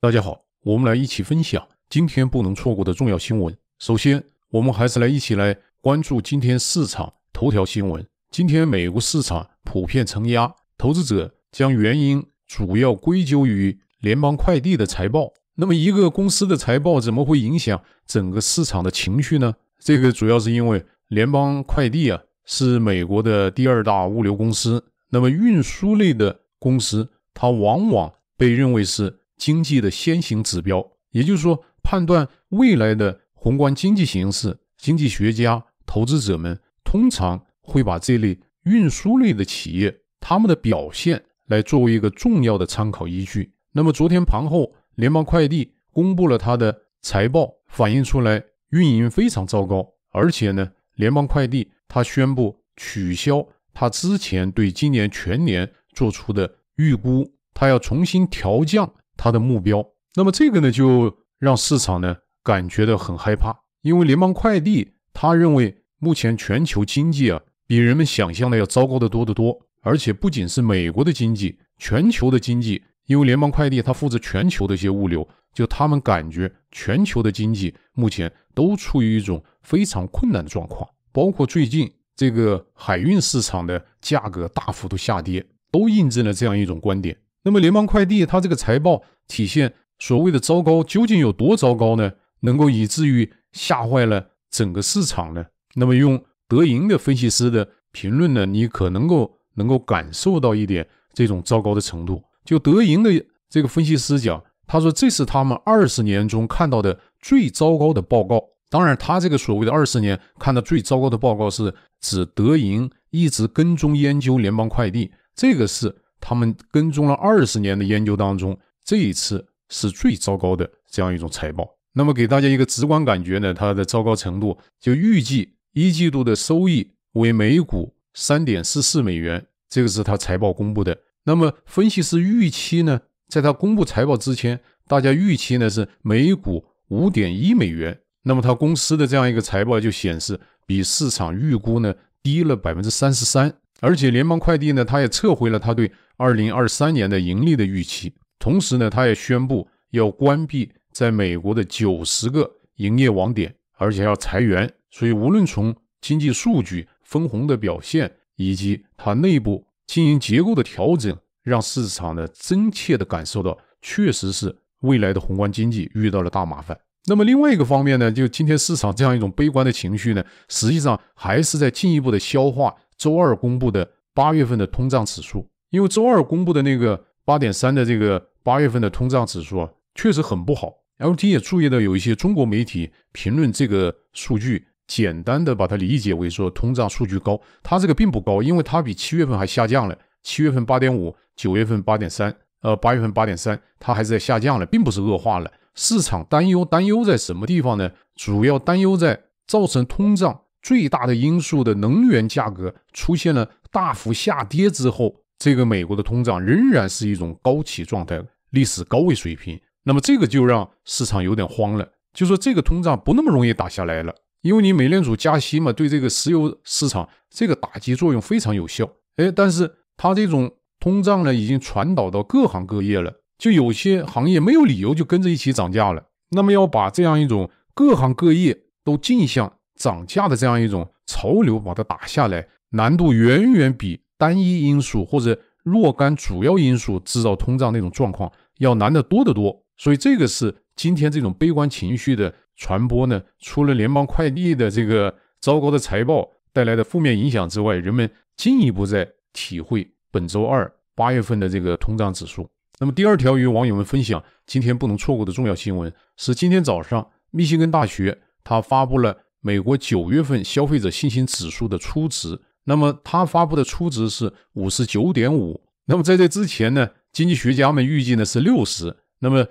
大家好，我们来一起分享今天不能错过的重要新闻。首先，我们还是来一起来关注今天市场头条新闻。今天美国市场普遍承压，投资者将原因主要归咎于联邦快递的财报。那么，一个公司的财报怎么会影响整个市场的情绪呢？这个主要是因为联邦快递啊是美国的第二大物流公司。那么，运输类的公司，它往往被认为是经济的先行指标，也就是说，判断未来的宏观经济形势，经济学家、投资者们通常会把这类运输类的企业他们的表现来作为一个重要的参考依据。那么，昨天盘后，联邦快递公布了他的财报，反映出来运营非常糟糕，而且呢，联邦快递他宣布取消他之前对今年全年做出的预估，他要重新调降。它的目标，那么这个呢，就让市场呢感觉的很害怕，因为联邦快递，他认为目前全球经济啊，比人们想象的要糟糕的多得多，而且不仅是美国的经济，全球的经济，因为联邦快递它负责全球的一些物流，就他们感觉全球的经济目前都处于一种非常困难的状况，包括最近这个海运市场的价格大幅度下跌，都印证了这样一种观点。那么联邦快递它这个财报体现所谓的糟糕究竟有多糟糕呢？能够以至于吓坏了整个市场呢？那么用德银的分析师的评论呢，你可能够能够感受到一点这种糟糕的程度。就德银的这个分析师讲，他说这是他们二十年中看到的最糟糕的报告。当然，他这个所谓的二十年看到最糟糕的报告是指德银一直跟踪研究联邦快递，这个是。他们跟踪了二十年的研究当中，这一次是最糟糕的这样一种财报。那么给大家一个直观感觉呢，它的糟糕程度就预计一季度的收益为每股三点四四美元，这个是它财报公布的。那么分析师预期呢，在它公布财报之前，大家预期呢是每股五点一美元。那么它公司的这样一个财报就显示比市场预估呢低了百分之三十三，而且联邦快递呢，它也撤回了它对。二零二三年的盈利的预期，同时呢，他也宣布要关闭在美国的九十个营业网点，而且要裁员。所以，无论从经济数据、分红的表现，以及它内部经营结构的调整，让市场呢真切的感受到，确实是未来的宏观经济遇到了大麻烦。那么，另外一个方面呢，就今天市场这样一种悲观的情绪呢，实际上还是在进一步的消化周二公布的八月份的通胀指数。因为周二公布的那个八点三的这个八月份的通胀指数啊，确实很不好。LT 也注意到有一些中国媒体评论这个数据，简单的把它理解为说通胀数据高，它这个并不高，因为它比七月份还下降了。七月份八点五，九月份八点三，呃，八月份八点三，它还是在下降了，并不是恶化了。市场担忧担忧在什么地方呢？主要担忧在造成通胀最大的因素的能源价格出现了大幅下跌之后。这个美国的通胀仍然是一种高企状态，历史高位水平。那么这个就让市场有点慌了，就说这个通胀不那么容易打下来了，因为你美联储加息嘛，对这个石油市场这个打击作用非常有效。哎，但是它这种通胀呢，已经传导到各行各业了，就有些行业没有理由就跟着一起涨价了。那么要把这样一种各行各业都竞相涨价的这样一种潮流把它打下来，难度远远比。单一因素或者若干主要因素制造通胀那种状况要难得多得多，所以这个是今天这种悲观情绪的传播呢。除了联邦快递的这个糟糕的财报带来的负面影响之外，人们进一步在体会本周二八月份的这个通胀指数。那么第二条与网友们分享今天不能错过的重要新闻是，今天早上密歇根大学它发布了美国九月份消费者信心指数的初值。那么它发布的初值是五十九点五，那么在这之前呢，经济学家们预计呢是六十，那么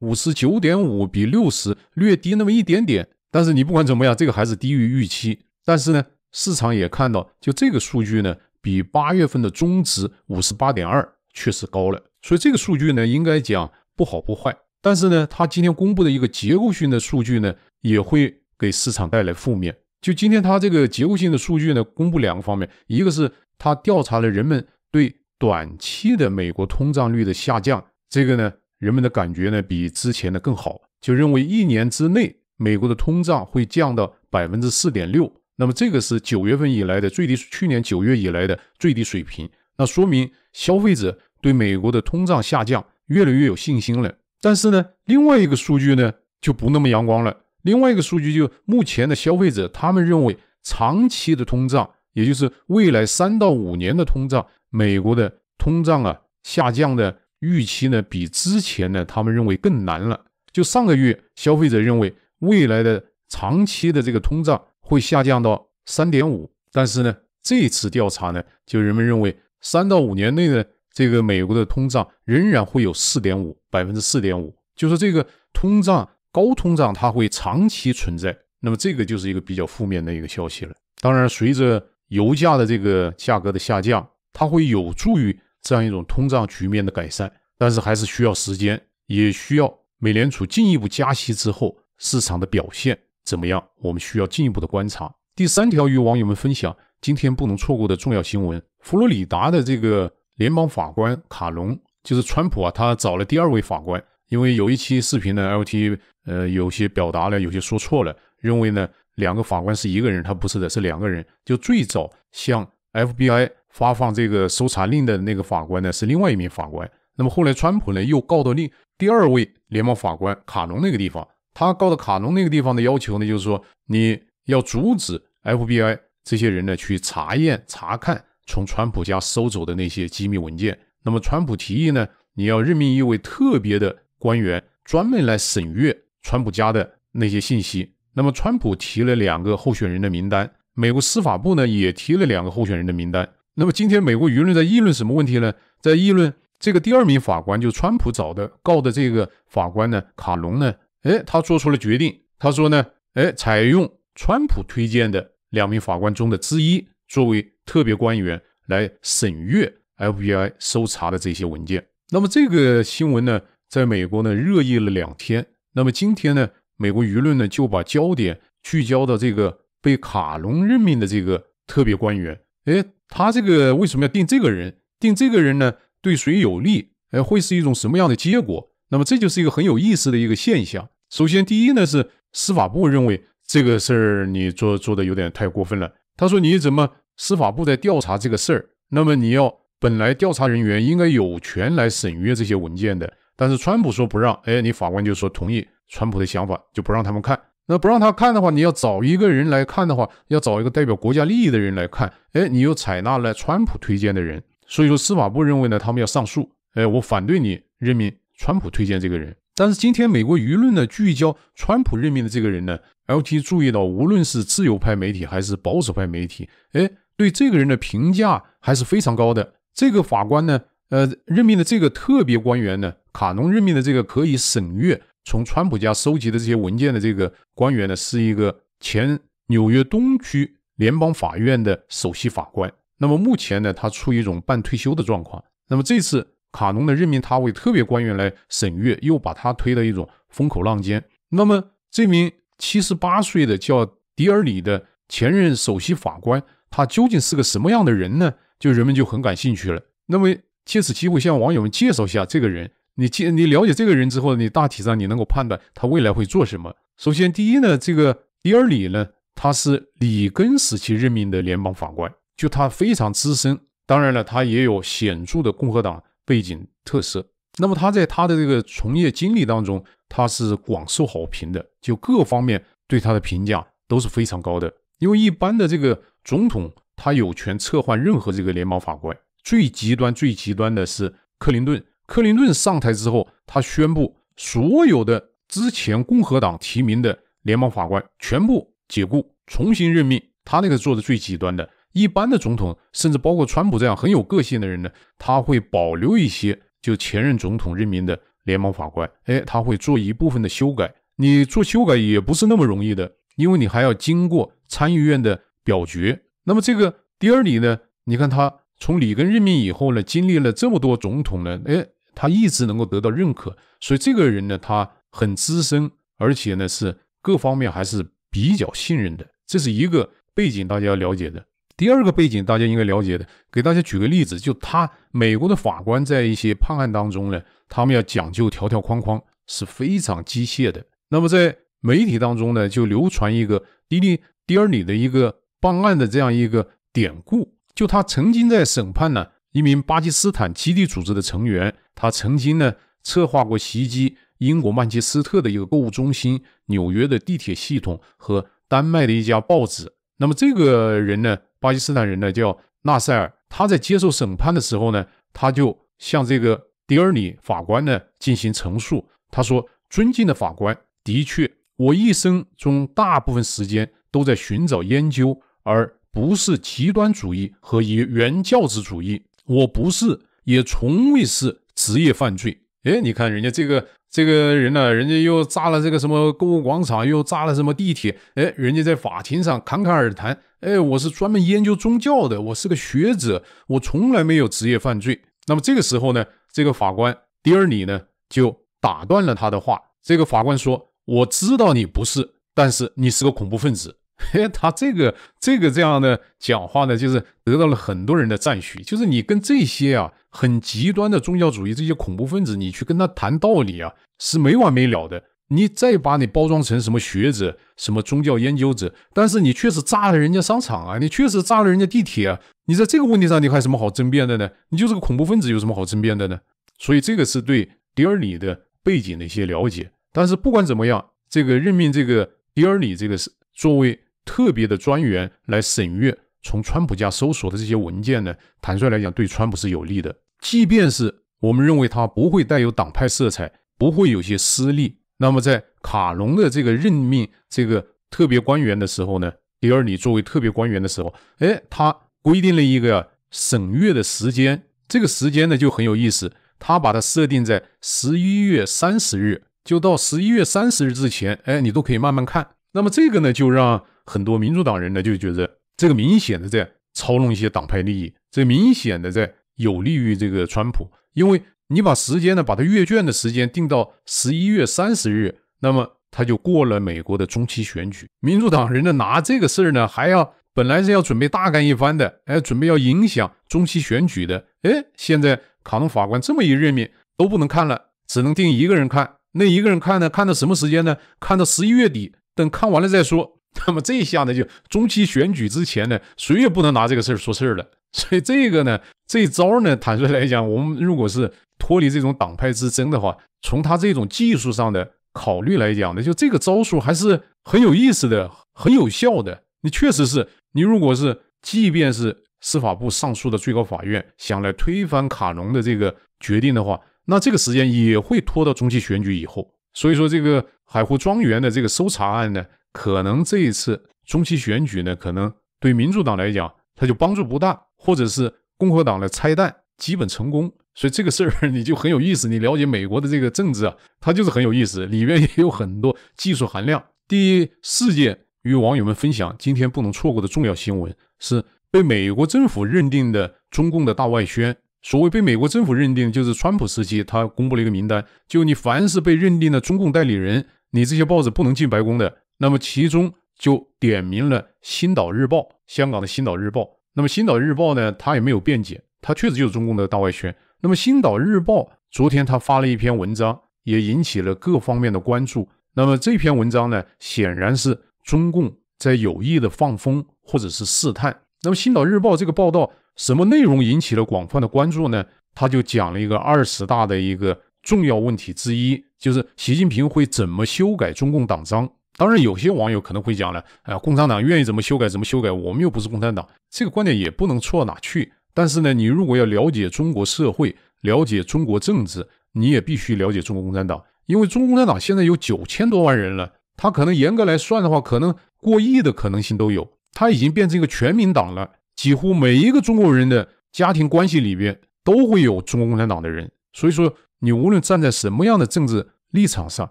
五十九点五比六十略低那么一点点，但是你不管怎么样，这个还是低于预期。但是呢，市场也看到，就这个数据呢，比八月份的中值五十八点二确实高了，所以这个数据呢，应该讲不好不坏。但是呢，它今天公布的一个结构性的数据呢，也会给市场带来负面。就今天他这个结构性的数据呢，公布两个方面，一个是他调查了人们对短期的美国通胀率的下降，这个呢，人们的感觉呢比之前的更好，就认为一年之内美国的通胀会降到百分之四点六，那么这个是九月份以来的最低，去年九月以来的最低水平，那说明消费者对美国的通胀下降越来越有信心了。但是呢，另外一个数据呢就不那么阳光了。另外一个数据就目前的消费者，他们认为长期的通胀，也就是未来三到五年的通胀，美国的通胀啊下降的预期呢，比之前呢他们认为更难了。就上个月消费者认为未来的长期的这个通胀会下降到三点五，但是呢这次调查呢，就人们认为三到五年内的这个美国的通胀仍然会有四点五百分之四点五，就是这个通胀。高通胀它会长期存在，那么这个就是一个比较负面的一个消息了。当然，随着油价的这个价格的下降，它会有助于这样一种通胀局面的改善，但是还是需要时间，也需要美联储进一步加息之后市场的表现怎么样，我们需要进一步的观察。第三条与网友们分享今天不能错过的重要新闻：佛罗里达的这个联邦法官卡隆，就是川普啊，他找了第二位法官，因为有一期视频呢，LT。呃，有些表达了，有些说错了。认为呢，两个法官是一个人，他不是的，是两个人。就最早向 FBI 发放这个搜查令的那个法官呢，是另外一名法官。那么后来川普呢，又告到另第二位联邦法官卡农那个地方。他告到卡农那个地方的要求呢，就是说，你要阻止 FBI 这些人呢去查验、查看从川普家收走的那些机密文件。那么川普提议呢，你要任命一位特别的官员，专门来审阅。川普家的那些信息。那么，川普提了两个候选人的名单，美国司法部呢也提了两个候选人的名单。那么，今天美国舆论在议论什么问题呢？在议论这个第二名法官，就川普找的告的这个法官呢，卡隆呢？哎，他做出了决定。他说呢，哎，采用川普推荐的两名法官中的之一作为特别官员来审阅 FBI 搜查的这些文件。那么，这个新闻呢，在美国呢热议了两天。那么今天呢，美国舆论呢就把焦点聚焦到这个被卡隆任命的这个特别官员。哎，他这个为什么要定这个人？定这个人呢？对谁有利？哎，会是一种什么样的结果？那么这就是一个很有意思的一个现象。首先，第一呢是司法部认为这个事儿你做做的有点太过分了。他说你怎么司法部在调查这个事儿？那么你要本来调查人员应该有权来审阅这些文件的。但是川普说不让，哎，你法官就说同意川普的想法，就不让他们看。那不让他看的话，你要找一个人来看的话，要找一个代表国家利益的人来看。哎，你又采纳了川普推荐的人，所以说司法部认为呢，他们要上诉。哎，我反对你任命川普推荐这个人。但是今天美国舆论呢聚焦川普任命的这个人呢，LT 注意到，无论是自由派媒体还是保守派媒体，哎，对这个人的评价还是非常高的。这个法官呢？呃，任命的这个特别官员呢，卡农任命的这个可以审阅从川普家收集的这些文件的这个官员呢，是一个前纽约东区联邦法院的首席法官。那么目前呢，他处于一种半退休的状况。那么这次卡农呢，任命他为特别官员来审阅，又把他推到一种风口浪尖。那么这名七十八岁的叫迪尔里的前任首席法官，他究竟是个什么样的人呢？就人们就很感兴趣了。那么。借此机会向网友们介绍一下这个人。你接你了解这个人之后，你大体上你能够判断他未来会做什么。首先，第一呢，这个第二里呢，他是里根时期任命的联邦法官，就他非常资深。当然了，他也有显著的共和党背景特色。那么他在他的这个从业经历当中，他是广受好评的，就各方面对他的评价都是非常高的。因为一般的这个总统，他有权撤换任何这个联邦法官。最极端、最极端的是克林顿。克林顿上台之后，他宣布所有的之前共和党提名的联邦法官全部解雇，重新任命。他那个做的最极端的。一般的总统，甚至包括川普这样很有个性的人呢，他会保留一些就前任总统任命的联邦法官。哎，他会做一部分的修改。你做修改也不是那么容易的，因为你还要经过参议院的表决。那么这个第二里呢？你看他。从里根任命以后呢，经历了这么多总统呢，哎，他一直能够得到认可，所以这个人呢，他很资深，而且呢是各方面还是比较信任的，这是一个背景，大家要了解的。第二个背景，大家应该了解的，给大家举个例子，就他美国的法官在一些判案当中呢，他们要讲究条条框框，是非常机械的。那么在媒体当中呢，就流传一个迪丽迪尔里的一个办案的这样一个典故。就他曾经在审判呢一名巴基斯坦基地组织的成员，他曾经呢策划过袭击英国曼彻斯特的一个购物中心、纽约的地铁系统和丹麦的一家报纸。那么这个人呢，巴基斯坦人呢叫纳赛尔，他在接受审判的时候呢，他就向这个迪尔里法官呢进行陈述，他说：“尊敬的法官，的确，我一生中大部分时间都在寻找研究而。”不是极端主义和原教旨主义，我不是，也从未是职业犯罪。哎，你看人家这个这个人呢，人家又炸了这个什么购物广场，又炸了什么地铁。哎，人家在法庭上侃侃而谈。哎，我是专门研究宗教的，我是个学者，我从来没有职业犯罪。那么这个时候呢，这个法官迪尔里呢就打断了他的话。这个法官说：“我知道你不是，但是你是个恐怖分子。”哎，他这个这个这样的讲话呢，就是得到了很多人的赞许。就是你跟这些啊很极端的宗教主义、这些恐怖分子，你去跟他谈道理啊，是没完没了的。你再把你包装成什么学者、什么宗教研究者，但是你确实炸了人家商场啊，你确实炸了人家地铁。你在这个问题上，你还什么好争辩的呢？你就是个恐怖分子，有什么好争辩的呢？所以这个是对迪尔里的背景的一些了解。但是不管怎么样，这个任命这个迪尔里这个是作为。特别的专员来审阅从川普家搜索的这些文件呢？坦率来讲，对川普是有利的。即便是我们认为他不会带有党派色彩，不会有些私利，那么在卡隆的这个任命这个特别官员的时候呢，迪尔里作为特别官员的时候，哎，他规定了一个审阅的时间。这个时间呢就很有意思，他把它设定在十一月三十日，就到十一月三十日之前，哎，你都可以慢慢看。那么这个呢，就让。很多民主党人呢，就觉得这个明显的在操弄一些党派利益，这明显的在有利于这个川普，因为你把时间呢，把他阅卷的时间定到十一月三十日，那么他就过了美国的中期选举。民主党人呢，拿这个事儿呢，还要本来是要准备大干一番的，哎，准备要影响中期选举的，哎，现在卡农法官这么一任命，都不能看了，只能定一个人看，那一个人看呢，看到什么时间呢？看到十一月底，等看完了再说。那么这下呢，就中期选举之前呢，谁也不能拿这个事儿说事儿了。所以这个呢，这招呢，坦率来讲，我们如果是脱离这种党派之争的话，从他这种技术上的考虑来讲呢，就这个招数还是很有意思的，很有效的。你确实是，你如果是，即便是司法部上诉的最高法院想来推翻卡农的这个决定的话，那这个时间也会拖到中期选举以后。所以说，这个海湖庄园的这个搜查案呢。可能这一次中期选举呢，可能对民主党来讲，它就帮助不大，或者是共和党的拆弹基本成功，所以这个事儿你就很有意思。你了解美国的这个政治啊，它就是很有意思，里面也有很多技术含量。第四件与网友们分享今天不能错过的重要新闻是被美国政府认定的中共的大外宣。所谓被美国政府认定，就是川普时期他公布了一个名单，就你凡是被认定的中共代理人，你这些报纸不能进白宫的。那么其中就点名了《星岛日报》，香港的《星岛日报》。那么《星岛日报》呢，它也没有辩解，它确实就是中共的大外宣。那么《星岛日报》昨天它发了一篇文章，也引起了各方面的关注。那么这篇文章呢，显然是中共在有意的放风或者是试探。那么《星岛日报》这个报道什么内容引起了广泛的关注呢？它就讲了一个二十大的一个重要问题之一，就是习近平会怎么修改中共党章。当然，有些网友可能会讲了，呃，共产党愿意怎么修改怎么修改，我们又不是共产党，这个观点也不能错到哪去。但是呢，你如果要了解中国社会，了解中国政治，你也必须了解中国共产党，因为中国共产党现在有九千多万人了，他可能严格来算的话，可能过亿的可能性都有，他已经变成一个全民党了，几乎每一个中国人的家庭关系里边都会有中国共产党的人。所以说，你无论站在什么样的政治立场上，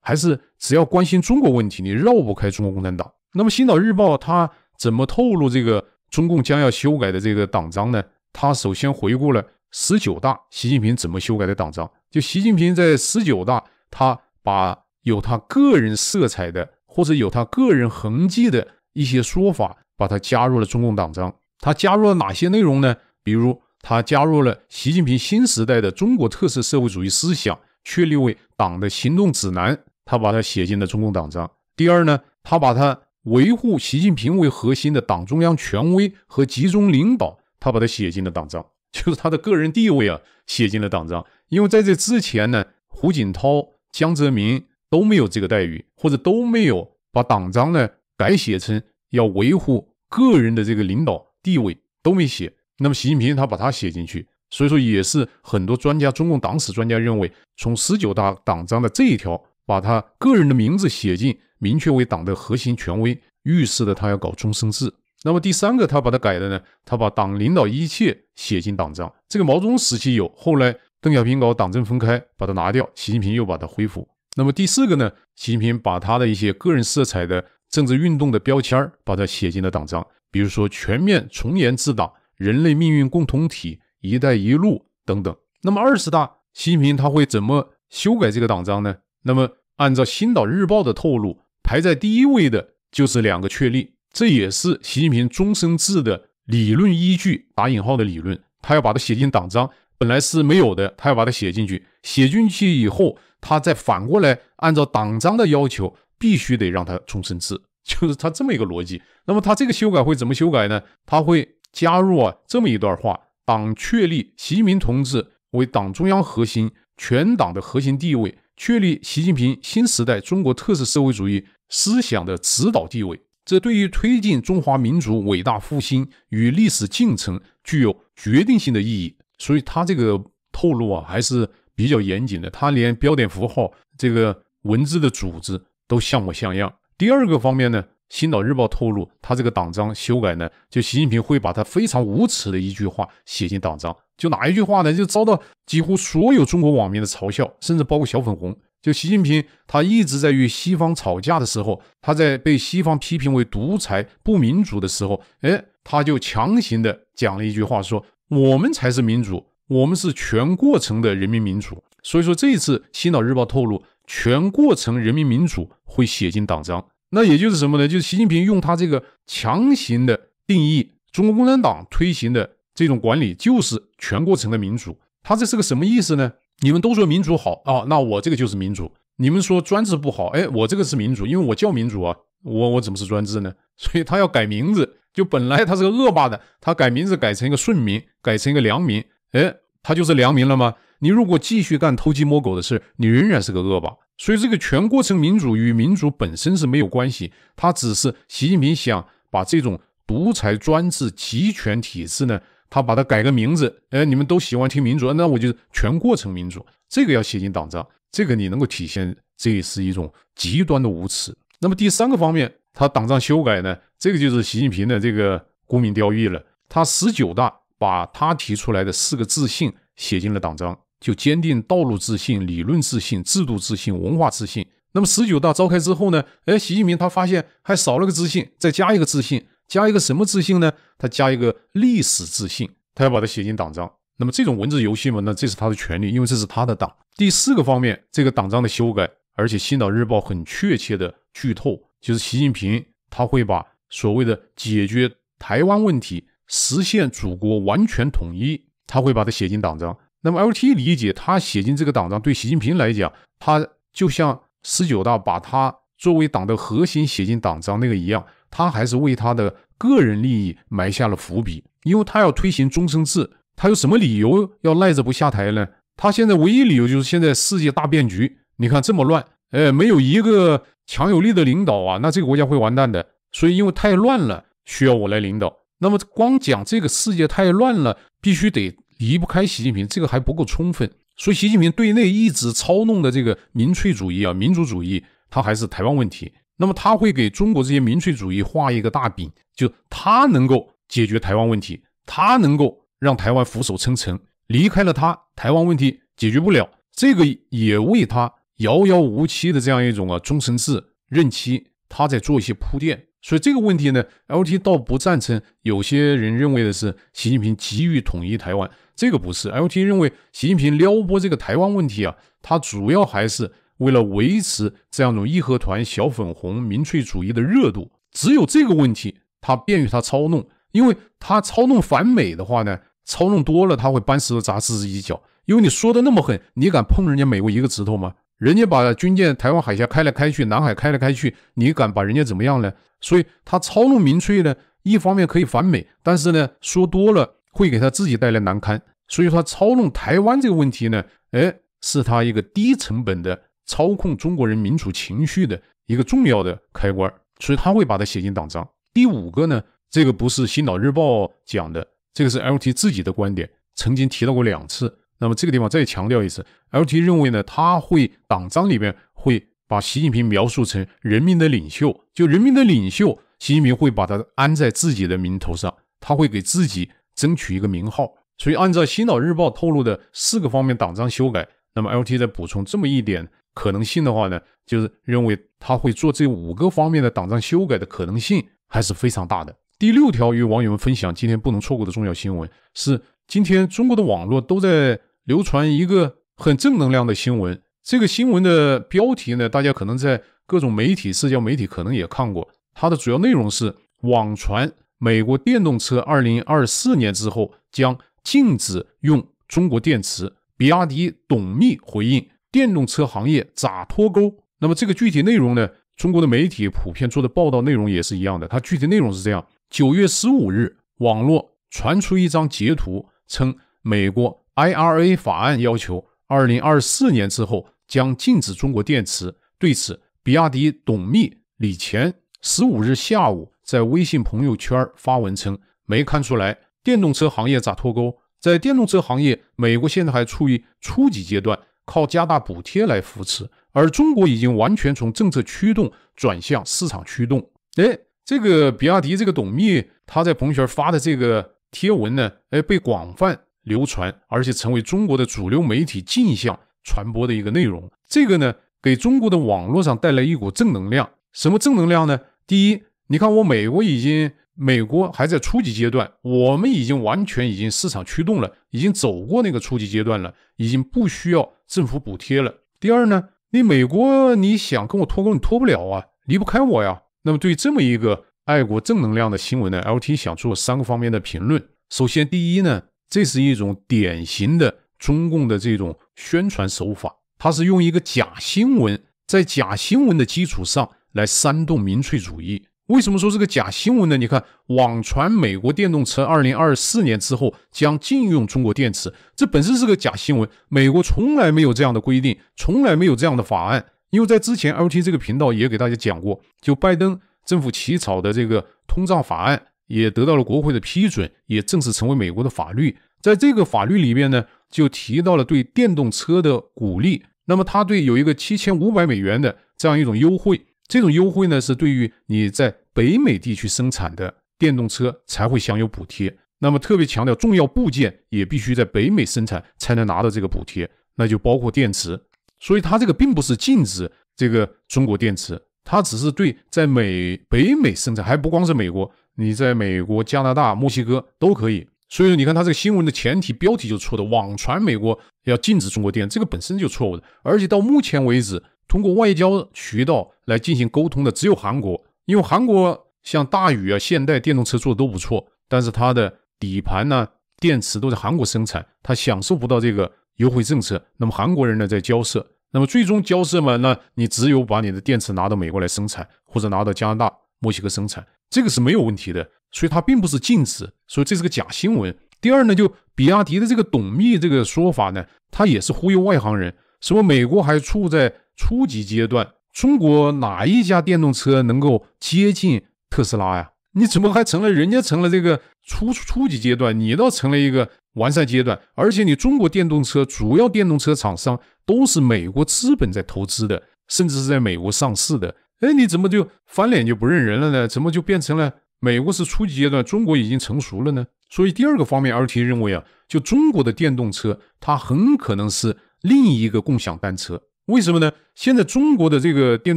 还是。只要关心中国问题，你绕不开中国共产党。那么《星岛日报》它怎么透露这个中共将要修改的这个党章呢？他首先回顾了十九大，习近平怎么修改的党章？就习近平在十九大，他把有他个人色彩的或者有他个人痕迹的一些说法，把它加入了中共党章。他加入了哪些内容呢？比如他加入了习近平新时代的中国特色社会主义思想，确立为党的行动指南。他把它写进了中共党章。第二呢，他把他维护习近平为核心的党中央权威和集中领导，他把它写进了党章，就是他的个人地位啊写进了党章。因为在这之前呢，胡锦涛、江泽民都没有这个待遇，或者都没有把党章呢改写成要维护个人的这个领导地位都没写。那么习近平他把它写进去，所以说也是很多专家、中共党史专家认为，从十九大党章的这一条。把他个人的名字写进，明确为党的核心权威，预示着他要搞终生制。那么第三个，他把它改的呢？他把党领导一切写进党章。这个毛泽东时期有，后来邓小平搞党政分开，把它拿掉，习近平又把它恢复。那么第四个呢？习近平把他的一些个人色彩的政治运动的标签把它写进了党章，比如说全面从严治党、人类命运共同体、一带一路等等。那么二十大，习近平他会怎么修改这个党章呢？那么，按照《新岛日报》的透露，排在第一位的就是两个确立，这也是习近平终身制的理论依据（打引号的理论）。他要把它写进党章，本来是没有的，他要把它写进去。写进去以后，他再反过来按照党章的要求，必须得让他终身制，就是他这么一个逻辑。那么，他这个修改会怎么修改呢？他会加入啊这么一段话：党确立习近平同志为党中央核心、全党的核心地位。确立习近平新时代中国特色社会主义思想的指导地位，这对于推进中华民族伟大复兴与历史进程具有决定性的意义。所以，他这个透露啊还是比较严谨的，他连标点符号、这个文字的组织都像模像样。第二个方面呢？《新岛日报》透露，他这个党章修改呢，就习近平会把他非常无耻的一句话写进党章。就哪一句话呢？就遭到几乎所有中国网民的嘲笑，甚至包括小粉红。就习近平，他一直在与西方吵架的时候，他在被西方批评为独裁不民主的时候，哎，他就强行的讲了一句话，说我们才是民主，我们是全过程的人民民主。所以说，这一次《新岛日报》透露，全过程人民民主会写进党章。那也就是什么呢？就是习近平用他这个强行的定义，中国共产党推行的这种管理就是全过程的民主。他这是个什么意思呢？你们都说民主好啊，那我这个就是民主。你们说专制不好，哎，我这个是民主，因为我叫民主啊，我我怎么是专制呢？所以他要改名字，就本来他是个恶霸的，他改名字改成一个顺民，改成一个良民，哎，他就是良民了吗？你如果继续干偷鸡摸狗的事，你仍然是个恶霸。所以这个全过程民主与民主本身是没有关系，他只是习近平想把这种独裁专制集权体制呢，他把它改个名字，哎，你们都喜欢听民主，那我就全过程民主，这个要写进党章，这个你能够体现，这是一种极端的无耻。那么第三个方面，他党章修改呢，这个就是习近平的这个沽名钓誉了，他十九大把他提出来的四个自信写进了党章。就坚定道路自信、理论自信、制度自信、文化自信。那么十九大召开之后呢？哎，习近平他发现还少了个自信，再加一个自信，加一个什么自信呢？他加一个历史自信，他要把它写进党章。那么这种文字游戏嘛，那这是他的权利，因为这是他的党。第四个方面，这个党章的修改，而且《新岛日报》很确切的剧透，就是习近平他会把所谓的解决台湾问题、实现祖国完全统一，他会把它写进党章。那么，L.T. 理解他写进这个党章，对习近平来讲，他就像十九大把他作为党的核心写进党章那个一样，他还是为他的个人利益埋下了伏笔。因为他要推行终身制，他有什么理由要赖着不下台呢？他现在唯一理由就是现在世界大变局，你看这么乱，呃，没有一个强有力的领导啊，那这个国家会完蛋的。所以，因为太乱了，需要我来领导。那么，光讲这个世界太乱了，必须得。离不开习近平，这个还不够充分。所以，习近平对内一直操弄的这个民粹主义啊、民族主义，他还是台湾问题。那么，他会给中国这些民粹主义画一个大饼，就他能够解决台湾问题，他能够让台湾俯首称臣。离开了他，台湾问题解决不了。这个也为他遥遥无期的这样一种啊终身制任期，他在做一些铺垫。所以这个问题呢，L T 倒不赞成有些人认为的是习近平急于统一台湾，这个不是。L T 认为，习近平撩拨这个台湾问题啊，他主要还是为了维持这样一种义和团小粉红民粹主义的热度。只有这个问题，他便于他操弄，因为他操弄反美的话呢，操弄多了他会搬石头砸自己脚。因为你说的那么狠，你敢碰人家美国一个指头吗？人家把军舰台湾海峡开来开去，南海开来开去，你敢把人家怎么样呢？所以他操弄民粹呢，一方面可以反美，但是呢，说多了会给他自己带来难堪。所以他操弄台湾这个问题呢，哎，是他一个低成本的操控中国人民主情绪的一个重要的开关。所以他会把它写进党章。第五个呢，这个不是《新岛日报》讲的，这个是 L T 自己的观点，曾经提到过两次。那么这个地方再强调一次，LT 认为呢，他会党章里面会把习近平描述成人民的领袖，就人民的领袖，习近平会把他安在自己的名头上，他会给自己争取一个名号。所以，按照《新老日报》透露的四个方面党章修改，那么 LT 再补充这么一点可能性的话呢，就是认为他会做这五个方面的党章修改的可能性还是非常大的。第六条与网友们分享今天不能错过的重要新闻是：今天中国的网络都在。流传一个很正能量的新闻，这个新闻的标题呢，大家可能在各种媒体、社交媒体可能也看过。它的主要内容是网传美国电动车二零二四年之后将禁止用中国电池。比亚迪董秘回应：电动车行业咋脱钩？那么这个具体内容呢？中国的媒体普遍做的报道内容也是一样的。它具体内容是这样：九月十五日，网络传出一张截图，称美国。IRA 法案要求，二零二四年之后将禁止中国电池。对此，比亚迪董秘李乾十五日下午在微信朋友圈发文称：“没看出来电动车行业咋脱钩？在电动车行业，美国现在还处于初级阶段，靠加大补贴来扶持，而中国已经完全从政策驱动转向市场驱动。”哎，这个比亚迪这个董秘他在朋友圈发的这个贴文呢，哎，被广泛。流传，而且成为中国的主流媒体镜像传播的一个内容。这个呢，给中国的网络上带来一股正能量。什么正能量呢？第一，你看我美国已经，美国还在初级阶段，我们已经完全已经市场驱动了，已经走过那个初级阶段了，已经不需要政府补贴了。第二呢，你美国你想跟我脱钩，你脱不了啊，离不开我呀。那么对这么一个爱国正能量的新闻呢，L.T. 想做三个方面的评论。首先，第一呢。这是一种典型的中共的这种宣传手法，它是用一个假新闻，在假新闻的基础上来煽动民粹主义。为什么说是个假新闻呢？你看，网传美国电动车2024年之后将禁用中国电池，这本身是个假新闻。美国从来没有这样的规定，从来没有这样的法案。因为在之前 LT 这个频道也给大家讲过，就拜登政府起草的这个通胀法案。也得到了国会的批准，也正式成为美国的法律。在这个法律里面呢，就提到了对电动车的鼓励。那么它对有一个七千五百美元的这样一种优惠，这种优惠呢是对于你在北美地区生产的电动车才会享有补贴。那么特别强调，重要部件也必须在北美生产才能拿到这个补贴，那就包括电池。所以它这个并不是禁止这个中国电池，它只是对在美北美生产，还不光是美国。你在美国、加拿大、墨西哥都可以，所以说你看他这个新闻的前提标题就错的，网传美国要禁止中国电，这个本身就错误的。而且到目前为止，通过外交渠道来进行沟通的只有韩国，因为韩国像大宇啊、现代电动车做的都不错，但是它的底盘呢、电池都在韩国生产，它享受不到这个优惠政策。那么韩国人呢在交涉，那么最终交涉嘛，那你只有把你的电池拿到美国来生产，或者拿到加拿大、墨西哥生产。这个是没有问题的，所以它并不是禁止，所以这是个假新闻。第二呢，就比亚迪的这个董秘这个说法呢，他也是忽悠外行人，说美国还处在初级阶段，中国哪一家电动车能够接近特斯拉呀？你怎么还成了人家成了这个初初级阶段，你倒成了一个完善阶段？而且你中国电动车主要电动车厂商都是美国资本在投资的，甚至是在美国上市的。哎，你怎么就翻脸就不认人了呢？怎么就变成了美国是初级阶段，中国已经成熟了呢？所以第二个方面，R T 认为啊，就中国的电动车，它很可能是另一个共享单车。为什么呢？现在中国的这个电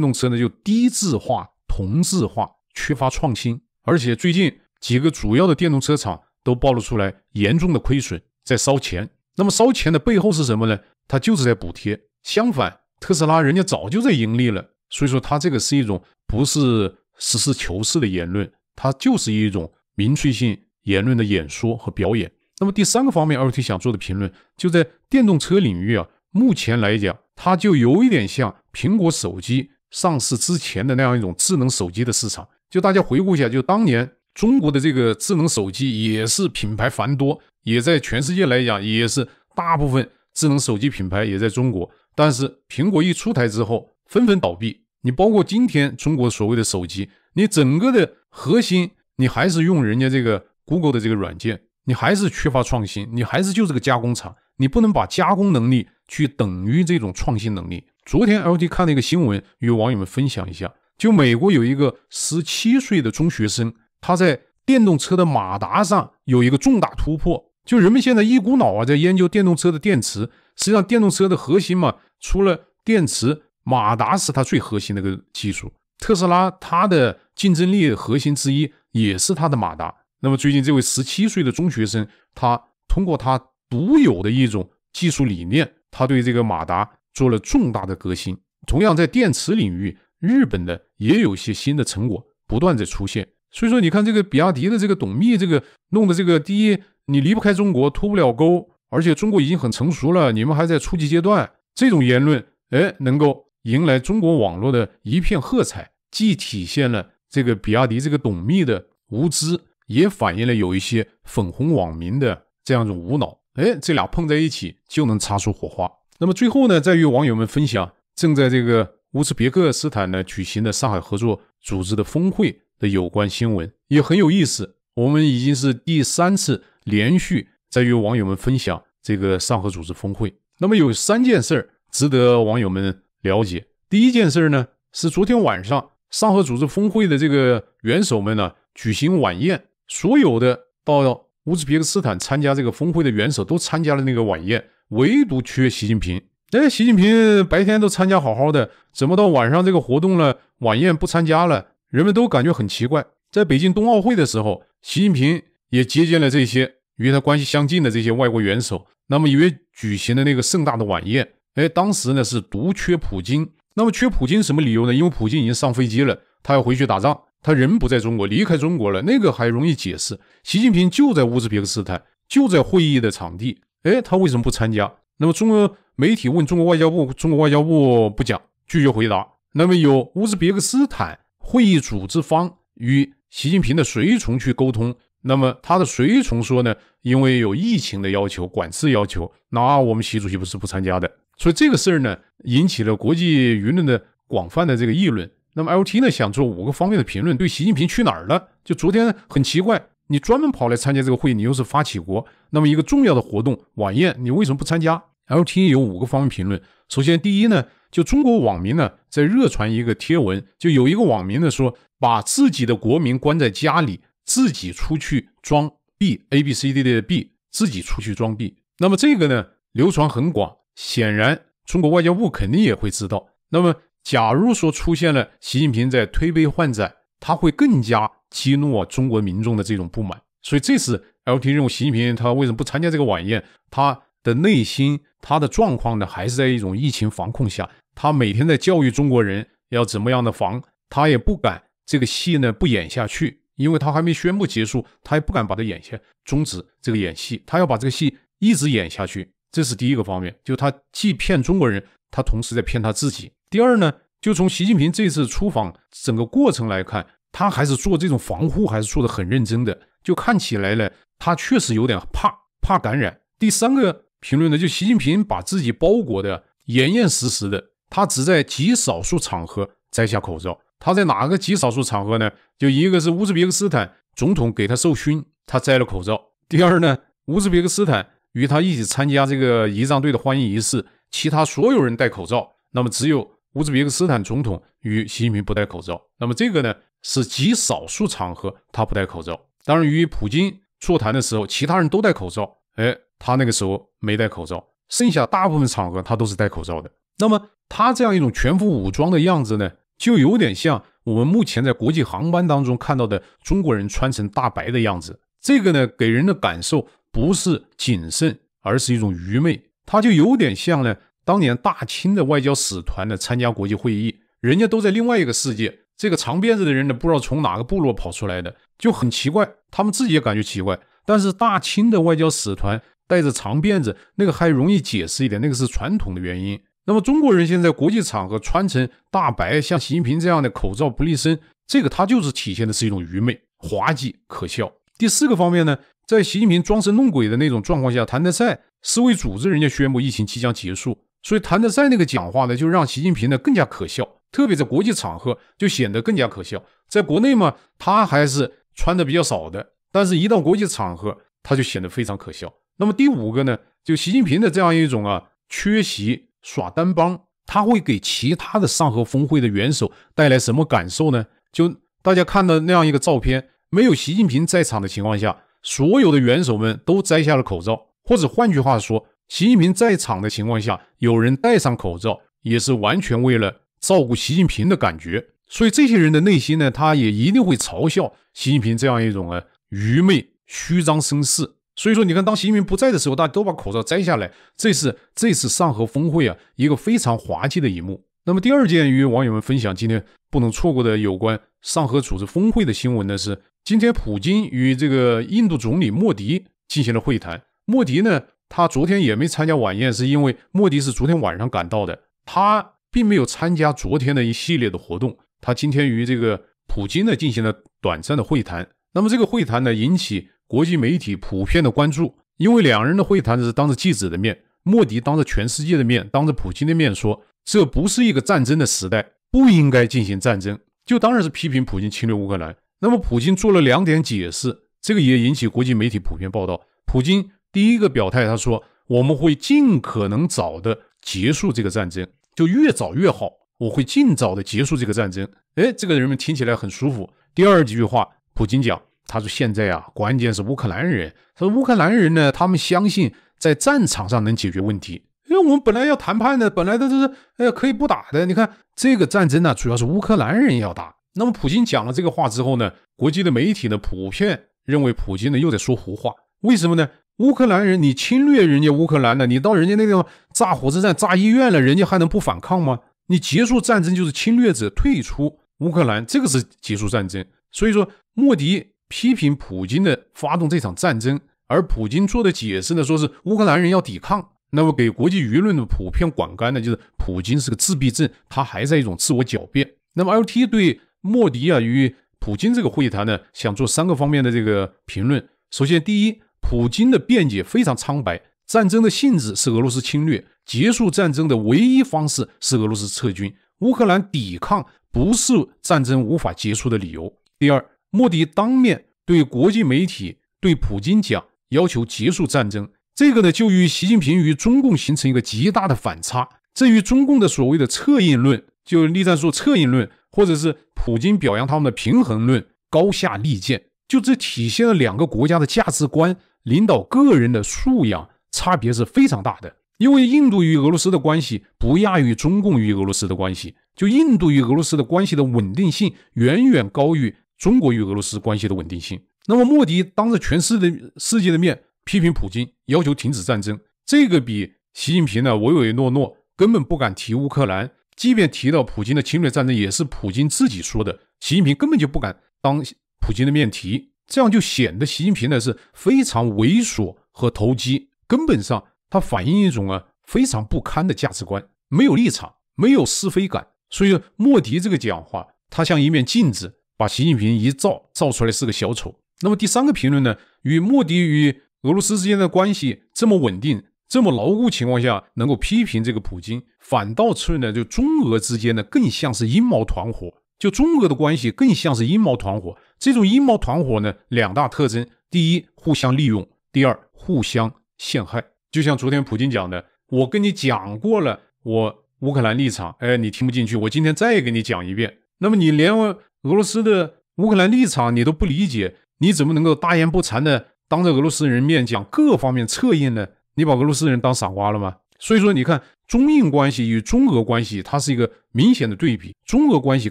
动车呢，就低质化、同质化，缺乏创新，而且最近几个主要的电动车厂都暴露出来严重的亏损，在烧钱。那么烧钱的背后是什么呢？它就是在补贴。相反，特斯拉人家早就在盈利了。所以说，他这个是一种不是实事求是的言论，它就是一种明确性言论的演说和表演。那么第三个方面，l t 想做的评论，就在电动车领域啊，目前来讲，它就有一点像苹果手机上市之前的那样一种智能手机的市场。就大家回顾一下，就当年中国的这个智能手机也是品牌繁多，也在全世界来讲也是大部分智能手机品牌也在中国。但是苹果一出台之后，纷纷倒闭。你包括今天中国所谓的手机，你整个的核心，你还是用人家这个 Google 的这个软件，你还是缺乏创新，你还是就是个加工厂，你不能把加工能力去等于这种创新能力。昨天 LT 看了一个新闻，与网友们分享一下。就美国有一个十七岁的中学生，他在电动车的马达上有一个重大突破。就人们现在一股脑啊，在研究电动车的电池。实际上，电动车的核心嘛，除了电池。马达是它最核心的一个技术，特斯拉它的竞争力核心之一也是它的马达。那么最近这位十七岁的中学生，他通过他独有的一种技术理念，他对这个马达做了重大的革新。同样在电池领域，日本的也有些新的成果不断在出现。所以说，你看这个比亚迪的这个董秘，这个弄的这个，第一你离不开中国脱不了钩，而且中国已经很成熟了，你们还在初级阶段，这种言论，哎，能够。迎来中国网络的一片喝彩，既体现了这个比亚迪这个董秘的无知，也反映了有一些粉红网民的这样一种无脑。哎，这俩碰在一起就能擦出火花。那么最后呢，在与网友们分享正在这个乌兹别克斯坦呢举行的上海合作组织的峰会的有关新闻也很有意思。我们已经是第三次连续在与网友们分享这个上合组织峰会。那么有三件事儿值得网友们。了解第一件事呢，是昨天晚上上合组织峰会的这个元首们呢举行晚宴，所有的到乌兹别克斯坦参加这个峰会的元首都参加了那个晚宴，唯独缺习近平。哎，习近平白天都参加好好的，怎么到晚上这个活动了晚宴不参加了？人们都感觉很奇怪。在北京冬奥会的时候，习近平也接见了这些与他关系相近的这些外国元首，那么也举行了那个盛大的晚宴。哎，当时呢是独缺普京。那么缺普京什么理由呢？因为普京已经上飞机了，他要回去打仗，他人不在中国，离开中国了。那个还容易解释，习近平就在乌兹别克斯坦，就在会议的场地。哎，他为什么不参加？那么中国媒体问中国外交部，中国外交部不讲，拒绝回答。那么有乌兹别克斯坦会议组织方与习近平的随从去沟通，那么他的随从说呢，因为有疫情的要求，管制要求，那我们习主席不是不参加的。所以这个事儿呢，引起了国际舆论的广泛的这个议论。那么 L T 呢，想做五个方面的评论。对习近平去哪儿了？就昨天很奇怪，你专门跑来参加这个会，你又是发起国，那么一个重要的活动晚宴，你为什么不参加？L T 有五个方面评论。首先，第一呢，就中国网民呢在热传一个贴文，就有一个网民呢说，把自己的国民关在家里，自己出去装 B A B C D 的 B，自己出去装 B。那么这个呢，流传很广。显然，中国外交部肯定也会知道。那么，假如说出现了习近平在推杯换盏，他会更加激怒中国民众的这种不满。所以，这次 L T 任务，习近平他为什么不参加这个晚宴？他的内心，他的状况呢，还是在一种疫情防控下。他每天在教育中国人要怎么样的防。他也不敢这个戏呢不演下去，因为他还没宣布结束，他也不敢把它演下终止这个演戏。他要把这个戏一直演下去。这是第一个方面，就他既骗中国人，他同时在骗他自己。第二呢，就从习近平这次出访整个过程来看，他还是做这种防护，还是做的很认真的，就看起来呢，他确实有点怕怕感染。第三个评论呢，就习近平把自己包裹的严严实实的，他只在极少数场合摘下口罩。他在哪个极少数场合呢？就一个是乌兹别克斯坦总统给他授勋，他摘了口罩。第二呢，乌兹别克斯坦。与他一起参加这个仪仗队的欢迎仪式，其他所有人戴口罩，那么只有乌兹别克斯坦总统与习近平不戴口罩。那么这个呢，是极少数场合他不戴口罩。当然，与普京座谈的时候，其他人都戴口罩，哎，他那个时候没戴口罩。剩下大部分场合，他都是戴口罩的。那么他这样一种全副武装的样子呢，就有点像我们目前在国际航班当中看到的中国人穿成大白的样子。这个呢，给人的感受。不是谨慎，而是一种愚昧。他就有点像呢，当年大清的外交使团呢参加国际会议，人家都在另外一个世界。这个长辫子的人呢，不知道从哪个部落跑出来的，就很奇怪。他们自己也感觉奇怪。但是大清的外交使团带着长辫子，那个还容易解释一点，那个是传统的原因。那么中国人现在国际场合穿成大白，像习近平这样的口罩不离身，这个他就是体现的是一种愚昧、滑稽、可笑。第四个方面呢？在习近平装神弄鬼的那种状况下，谭德塞世卫组织人家宣布疫情即将结束，所以谭德塞那个讲话呢，就让习近平呢更加可笑，特别在国际场合就显得更加可笑。在国内嘛，他还是穿的比较少的，但是一到国际场合，他就显得非常可笑。那么第五个呢，就习近平的这样一种啊缺席耍单帮，他会给其他的上合峰会的元首带来什么感受呢？就大家看到那样一个照片，没有习近平在场的情况下。所有的元首们都摘下了口罩，或者换句话说，习近平在场的情况下，有人戴上口罩，也是完全为了照顾习近平的感觉。所以这些人的内心呢，他也一定会嘲笑习近平这样一种啊愚昧、虚张声势。所以说，你看当习近平不在的时候，大家都把口罩摘下来，这是这次上合峰会啊一个非常滑稽的一幕。那么第二件与网友们分享今天不能错过的有关上合组织峰会的新闻呢是。今天，普京与这个印度总理莫迪进行了会谈。莫迪呢，他昨天也没参加晚宴，是因为莫迪是昨天晚上赶到的，他并没有参加昨天的一系列的活动。他今天与这个普京呢进行了短暂的会谈。那么，这个会谈呢引起国际媒体普遍的关注，因为两人的会谈是当着记者的面，莫迪当着全世界的面，当着普京的面说：“这不是一个战争的时代，不应该进行战争。”就当然是批评普京侵略乌克兰。那么，普京做了两点解释，这个也引起国际媒体普遍报道。普京第一个表态，他说：“我们会尽可能早的结束这个战争，就越早越好。我会尽早的结束这个战争。”哎，这个人们听起来很舒服。第二句话，普京讲，他说：“现在啊，关键是乌克兰人。他说乌克兰人呢，他们相信在战场上能解决问题。因为我们本来要谈判的，本来他这是呃，可以不打的。你看，这个战争呢，主要是乌克兰人要打。”那么普京讲了这个话之后呢，国际的媒体呢普遍认为普京呢又在说胡话。为什么呢？乌克兰人，你侵略人家乌克兰呢？你到人家那地方炸火车站、炸医院了，人家还能不反抗吗？你结束战争就是侵略者退出乌克兰，这个是结束战争。所以说，莫迪批评普京的发动这场战争，而普京做的解释呢，说是乌克兰人要抵抗。那么给国际舆论的普遍管干呢，就是普京是个自闭症，他还在一种自我狡辩。那么 L T 对。莫迪啊，与普京这个会谈呢，想做三个方面的这个评论。首先，第一，普京的辩解非常苍白，战争的性质是俄罗斯侵略，结束战争的唯一方式是俄罗斯撤军，乌克兰抵抗不是战争无法结束的理由。第二，莫迪当面对国际媒体对普京讲要求结束战争，这个呢就与习近平与中共形成一个极大的反差，这与中共的所谓的“策应论”就栗战术策应论”。或者是普京表扬他们的平衡论高下立见，就这体现了两个国家的价值观、领导个人的素养差别是非常大的。因为印度与俄罗斯的关系不亚于中共与俄罗斯的关系，就印度与俄罗斯的关系的稳定性远远高于中国与俄罗斯关系的稳定性。那么莫迪当着全世的世界的面批评普京，要求停止战争，这个比习近平呢唯唯诺诺，根本不敢提乌克兰。即便提到普京的侵略战争，也是普京自己说的，习近平根本就不敢当普京的面提，这样就显得习近平呢是非常猥琐和投机，根本上他反映一种啊非常不堪的价值观，没有立场，没有是非感。所以莫迪这个讲话，他像一面镜子，把习近平一照，照出来是个小丑。那么第三个评论呢，与莫迪与俄罗斯之间的关系这么稳定。这么牢固情况下，能够批评这个普京，反倒是呢，就中俄之间呢，更像是阴谋团伙。就中俄的关系，更像是阴谋团伙。这种阴谋团伙呢，两大特征：第一，互相利用；第二，互相陷害。就像昨天普京讲的，我跟你讲过了，我乌克兰立场，哎，你听不进去。我今天再给你讲一遍。那么你连俄罗斯的乌克兰立场你都不理解，你怎么能够大言不惭的当着俄罗斯人面讲各方面侧应呢？你把俄罗斯人当傻瓜了吗？所以说，你看中印关系与中俄关系，它是一个明显的对比。中俄关系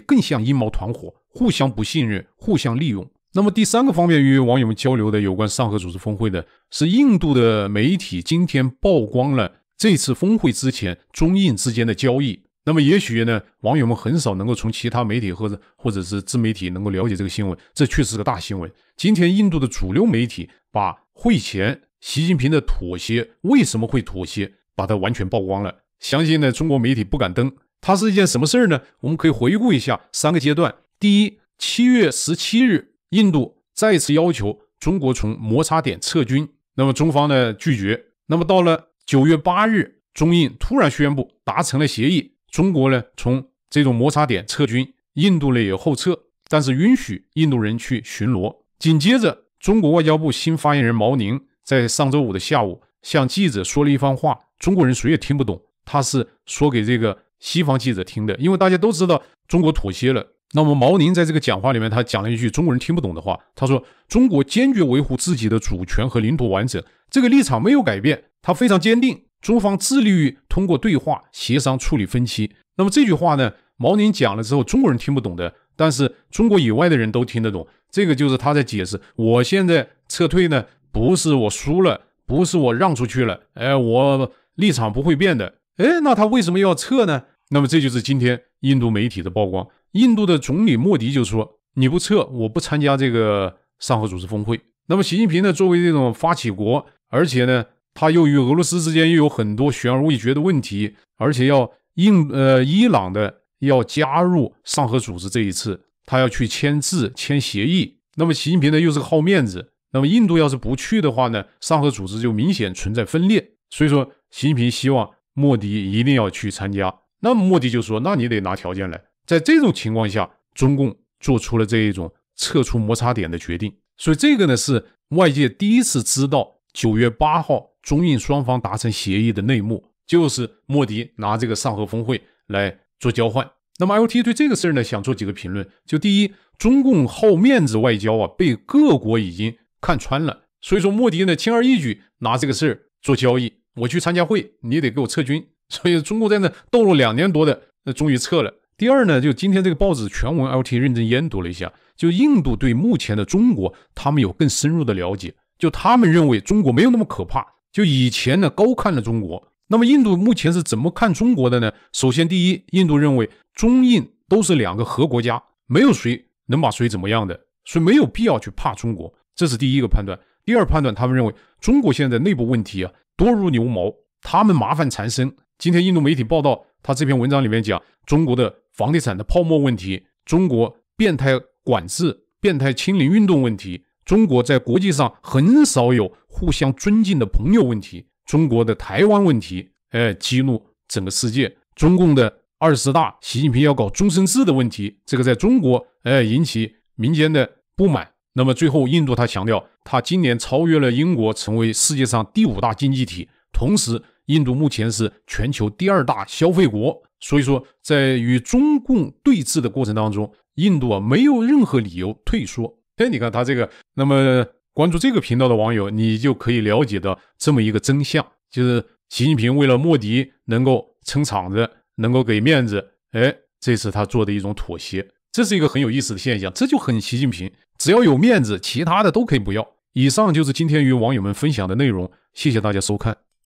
更像阴谋团伙，互相不信任，互相利用。那么第三个方面，与网友们交流的有关上合组织峰会的是印度的媒体今天曝光了这次峰会之前中印之间的交易。那么也许呢，网友们很少能够从其他媒体或者或者是自媒体能够了解这个新闻，这确实是个大新闻。今天印度的主流媒体把会前。习近平的妥协为什么会妥协？把它完全曝光了，相信呢中国媒体不敢登。它是一件什么事儿呢？我们可以回顾一下三个阶段：第一，七月十七日，印度再次要求中国从摩擦点撤军，那么中方呢拒绝；那么到了九月八日，中印突然宣布达成了协议，中国呢从这种摩擦点撤军，印度呢也后撤，但是允许印度人去巡逻。紧接着，中国外交部新发言人毛宁。在上周五的下午，向记者说了一番话，中国人谁也听不懂，他是说给这个西方记者听的。因为大家都知道中国妥协了，那么毛宁在这个讲话里面，他讲了一句中国人听不懂的话，他说：“中国坚决维护自己的主权和领土完整，这个立场没有改变，他非常坚定。中方致力于通过对话协商处理分歧。”那么这句话呢，毛宁讲了之后，中国人听不懂的，但是中国以外的人都听得懂。这个就是他在解释，我现在撤退呢。不是我输了，不是我让出去了，哎，我立场不会变的。哎，那他为什么要撤呢？那么这就是今天印度媒体的曝光。印度的总理莫迪就说：“你不撤，我不参加这个上合组织峰会。”那么习近平呢，作为这种发起国，而且呢，他又与俄罗斯之间又有很多悬而未决的问题，而且要印呃伊朗的要加入上合组织这一次，他要去签字签协议。那么习近平呢，又是个好面子。那么印度要是不去的话呢？上合组织就明显存在分裂。所以说，习近平希望莫迪一定要去参加。那么莫迪就说：“那你得拿条件来。”在这种情况下，中共做出了这一种撤出摩擦点的决定。所以这个呢，是外界第一次知道九月八号中印双方达成协议的内幕，就是莫迪拿这个上合峰会来做交换。那么 IOT 对这个事儿呢，想做几个评论。就第一，中共好面子外交啊，被各国已经。看穿了，所以说莫迪呢轻而易举拿这个事儿做交易。我去参加会，你得给我撤军。所以中国在那斗了两年多的，那终于撤了。第二呢，就今天这个报纸全文 L T 认真研读了一下，就印度对目前的中国，他们有更深入的了解。就他们认为中国没有那么可怕。就以前呢高看了中国。那么印度目前是怎么看中国的呢？首先，第一，印度认为中印都是两个核国家，没有谁能把谁怎么样的，所以没有必要去怕中国。这是第一个判断。第二判断，他们认为中国现在的内部问题啊多如牛毛，他们麻烦缠身。今天印度媒体报道，他这篇文章里面讲中国的房地产的泡沫问题，中国变态管制、变态清零运动问题，中国在国际上很少有互相尊敬的朋友问题，中国的台湾问题，哎，激怒整个世界。中共的二十大，习近平要搞终身制的问题，这个在中国哎引起民间的不满。那么最后，印度他强调，他今年超越了英国，成为世界上第五大经济体。同时，印度目前是全球第二大消费国。所以说，在与中共对峙的过程当中，印度啊没有任何理由退缩。哎，你看他这个，那么关注这个频道的网友，你就可以了解到这么一个真相：就是习近平为了莫迪能够撑场子，能够给面子，哎，这是他做的一种妥协。这是一个很有意思的现象，这就很习近平。只要有面子，其他的都可以不要。以上就是今天与网友们分享的内容，谢谢大家收看。